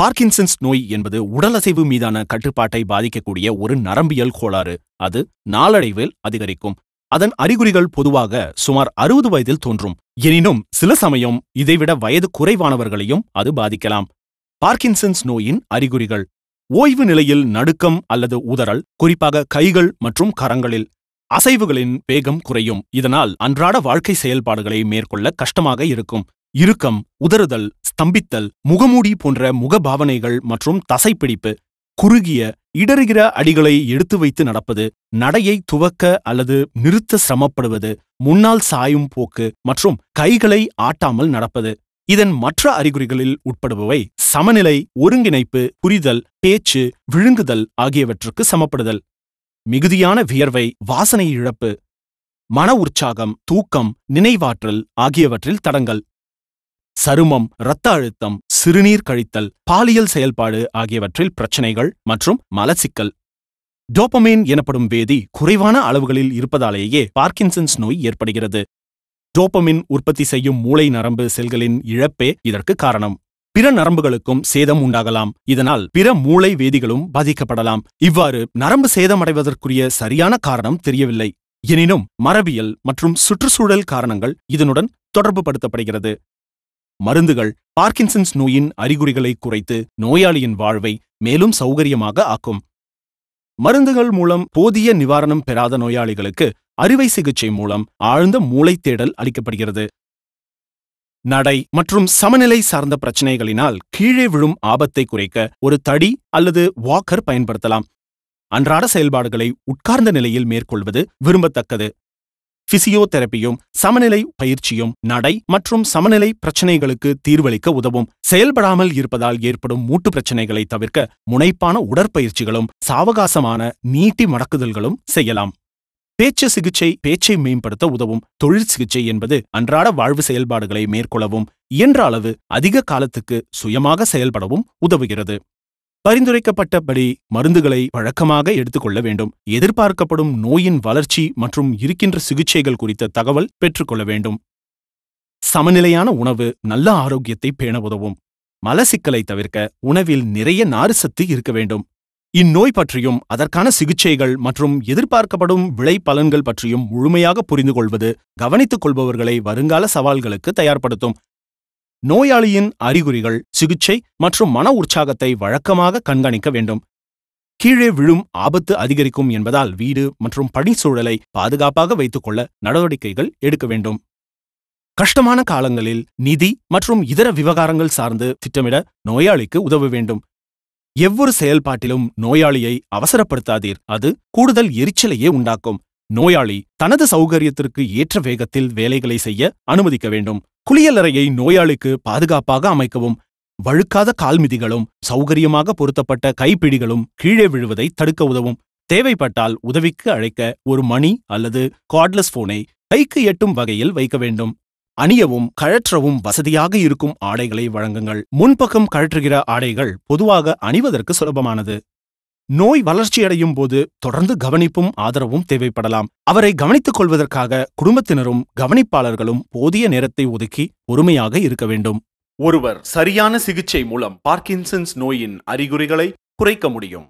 Parkinson's நோய் என்பது உடலசைவு மீதான கட்டுப்பாட்டை பாதிக்கக்கூடிய ஒரு நரம்பியல் கோளாறு அது நாளடைவில் அதிகரிக்கும் அதன் அறிகுறிகள் பொதுவாக சுமார் அறுபது வயதில் தோன்றும் எனினும் சில சமயம் இதைவிட வயது குறைவானவர்களையும் அது பாதிக்கலாம் பார்க்கின்சன்ஸ் நோயின் அறிகுறிகள் ஓய்வு நிலையில் நடுக்கம் அல்லது உதறல் குறிப்பாக கைகள் மற்றும் கரங்களில் அசைவுகளின் வேகம் குறையும் இதனால் அன்றாட வாழ்க்கை செயல்பாடுகளை மேற்கொள்ள கஷ்டமாக இருக்கும் இறுக்கம் உதறுதல் ஸ்தம்பித்தல் முகமூடி போன்ற முகபாவனைகள் மற்றும் தசைப்பிடிப்பு குறுகிய இடறுகிற அடிகளை எடுத்து வைத்து நடப்பது நடையை துவக்க அல்லது நிறுத்த சிரமப்படுவது முன்னால் சாயும் போக்கு மற்றும் கைகளை ஆட்டாமல் நடப்பது இதன் மற்ற அறிகுறிகளில் உட்படுபவை சமநிலை ஒருங்கிணைப்பு புரிதல் பேச்சு விழுங்குதல் ஆகியவற்றுக்கு சமப்படுதல் மிகுதியான வியர்வை வாசனை இழப்பு மன உற்சாகம் தூக்கம் நினைவாற்றல் ஆகியவற்றில் தடங்கள் சருமம் இரத்த அழுத்தம் சிறுநீர் கழித்தல் பாலியல் செயல்பாடு ஆகியவற்றில் பிரச்சனைகள் மற்றும் மலச்சிக்கல் டோப்பமேன் எனப்படும் வேதி குறைவான அளவுகளில் இருப்பதாலேயே பார்க்கின்சன்ஸ் நோய் ஏற்படுகிறது டோப்பமின் உற்பத்தி செய்யும் மூளை நரம்பு செல்களின் இழப்பே இதற்கு காரணம் பிற நரம்புகளுக்கும் சேதம் உண்டாகலாம் இதனால் பிற மூளை வேதிகளும் பாதிக்கப்படலாம் இவ்வாறு நரம்பு சேதமடைவதற்குரிய சரியான காரணம் தெரியவில்லை எனினும் மரபியல் மற்றும் சுற்றுச்சூழல் காரணங்கள் இதனுடன் தொடர்புபடுத்தப்படுகிறது மருந்துகள் பார்க்கின்சன்ஸ் நோயின் அறிகுறிகளை குறைத்து நோயாளியின் வாழ்வை மேலும் சௌகரியமாக ஆக்கும் மருந்துகள் மூலம் போதிய நிவாரணம் பெறாத நோயாளிகளுக்கு அறுவை சிகிச்சை மூலம் ஆழ்ந்த மூளை தேடல் அளிக்கப்படுகிறது நடை மற்றும் சமநிலை சார்ந்த பிரச்சினைகளினால் கீழே விழும் ஆபத்தை குறைக்க ஒரு தடி அல்லது வாக்கர் பயன்படுத்தலாம் அன்றாட செயல்பாடுகளை உட்கார்ந்த நிலையில் மேற்கொள்வது விரும்பத்தக்கது பிசியோதெரபியும் சமநிலை பயிற்சியும் நடை மற்றும் சமநிலை பிரச்சினைகளுக்கு தீர்வளிக்க உதவும் செயல்படாமல் இருப்பதால் ஏற்படும் மூட்டு பிரச்சினைகளை தவிர்க்க முனைப்பான உடற்பயிற்சிகளும் சாவகாசமான நீட்டி மடக்குதல்களும் செய்யலாம் பேச்சு சிகிச்சை பேச்சை மேம்படுத்த உதவும் தொழில் சிகிச்சை என்பது அன்றாட வாழ்வு செயல்பாடுகளை மேற்கொள்ளவும் இயன்ற அளவு அதிக காலத்துக்கு சுயமாக செயல்படவும் உதவுகிறது பரிந்துரைக்கப்பட்டபடி மருந்துகளை வழக்கமாக எடுத்துக்கொள்ள வேண்டும் எதிர்பார்க்கப்படும் நோயின் வளர்ச்சி மற்றும் இருக்கின்ற சிகிச்சைகள் குறித்த தகவல் பெற்றுக்கொள்ள வேண்டும் சமநிலையான உணவு நல்ல ஆரோக்கியத்தை பேண உதவும் மலசிக்கலை தவிர்க்க உணவில் நிறைய நாரிசத்து இருக்க வேண்டும் இந்நோய் பற்றியும் அதற்கான சிகிச்சைகள் மற்றும் எதிர்பார்க்கப்படும் விளை பலன்கள் பற்றியும் முழுமையாக புரிந்து கொள்வது கவனித்துக் கொள்பவர்களை வருங்கால சவால்களுக்கு தயார்படுத்தும் நோயாளியின் அறிகுறிகள் சிகிச்சை மற்றும் மன உற்சாகத்தை வழக்கமாக கண்காணிக்க வேண்டும் கீழே விழும் ஆபத்து அதிகரிக்கும் என்பதால் வீடு மற்றும் பணி சூழலை பாதுகாப்பாக வைத்துக்கொள்ள நடவடிக்கைகள் எடுக்க வேண்டும் கஷ்டமான காலங்களில் நிதி மற்றும் இதர விவகாரங்கள் சார்ந்து திட்டமிட நோயாளிக்கு உதவ வேண்டும் எவ்வொரு செயல்பாட்டிலும் நோயாளியை அவசரப்படுத்தாதீர் அது கூடுதல் எரிச்சலையே உண்டாக்கும் நோயாளி தனது சௌகரியத்திற்கு ஏற்ற வேகத்தில் வேலைகளை செய்ய அனுமதிக்க வேண்டும் குளியலறையை நோயாளிக்கு பாதுகாப்பாக அமைக்கவும் வழுக்காத கால்மிதிகளும் சௌகரியமாக பொருத்தப்பட்ட கைப்பிடிகளும் கீழே விழுவதை தடுக்க உதவும் தேவைப்பட்டால் உதவிக்கு அழைக்க ஒரு மணி அல்லது கார்ட்லெஸ் போனை கைக்கு எட்டும் வகையில் வைக்க வேண்டும் அணியவும் கழற்றவும் வசதியாக இருக்கும் ஆடைகளை வழங்குங்கள் முன்பக்கம் கழற்றுகிற ஆடைகள் பொதுவாக அணிவதற்கு சுலபமானது நோய் வளர்ச்சியடையும் போது தொடர்ந்து கவனிப்பும் ஆதரவும் தேவைப்படலாம் அவரை கவனித்துக் கொள்வதற்காக குடும்பத்தினரும் கவனிப்பாளர்களும் போதிய நேரத்தை ஒதுக்கி பொறுமையாக இருக்க வேண்டும் ஒருவர் சரியான சிகிச்சை மூலம் பார்க்கின்சன்ஸ் நோயின் அறிகுறிகளை குறைக்க முடியும்